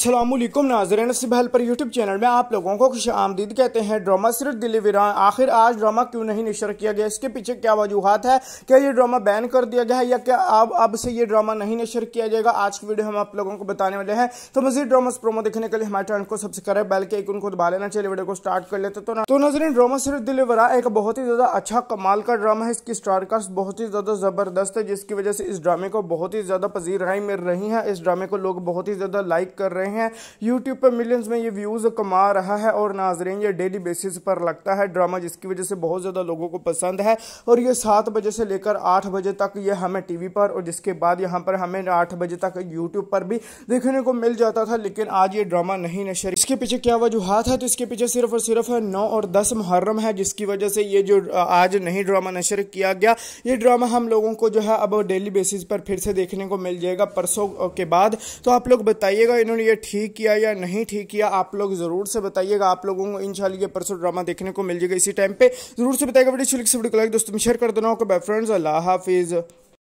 असलम नाजरन सिब पर YouTube channel में आप लोगों को खुश आमदीद कहते हैं ड्रामा सिर्फ दिल्ली वीरान आखिर आज ड्रामा क्यों नहीं नशर किया गया इसके पीछे क्या वजूहत है क्या ये ड्रामा बैन कर दिया गया है या क्या अब अब से ये ड्रामा नहीं नशर किया जाएगा आज की वीडियो हम आप लोगों को बताने वाले हैं तो मजीद ड्रामा प्रोमो देखने के लिए हमारे चैनल को सब्सक्राइब बैल के एक उनको दबा लेना चाहिए वीडियो को स्टार्ट कर लेते तो, तो नजर ड्रामा सिर्फ दिल्ली वरा एक बहुत ही ज़्यादा अच्छा कमाल का ड्रामा है इसकी स्टारकास्ट बहुत ही ज़्यादा ज़बरदस्त है जिसकी वजह से इस ड्रामे को बहुत ही ज़्यादा पजीराई मिल रही है इस ड्रामे को लोग बहुत ही ज़्यादा लाइक कर रहे हैं रहे हैं यूट्यूब पर मिलियंस में ये व्यूज़ कमा रहा है और नाजरीन ये डेली बेसिस पर लगता है ड्रामा जिसकी वजह से बहुत ज़्यादा लोगों को पसंद है और ये सात बजे से लेकर आठ बजे तक ये हमें टी पर और जिसके बाद यहाँ पर हमें आठ बजे तक यूट्यूब पर भी देखने को मिल जाता था लेकिन आज ये ड्रामा नहीं नशर इसके पीछे क्या वजूहत है तो इसके पीछे सिर्फ और सिर्फ नौ और दस मुहर्रम है जिसकी वजह से ये जो आज नहीं ड्रामा नशर किया गया ये ड्रामा हम लोगों को जो है अब डेली बेसिस पर फिर से देखने को मिल जाएगा परसों के बाद तो आप लोग बताइएगा इन्होंने ये ठीक किया या नहीं ठीक किया आप लोग जरूर से बताइएगा आप लोगों को इन ये परसों ड्रामा देखने को मिल जाएगा इसी टाइम पे जरूर से बताएगा वीडियो छिलक से वीडियो लाइक दोस्तों शेयर कर देना होगा बाय फ्रेंड्स अल्लाह हाफिज़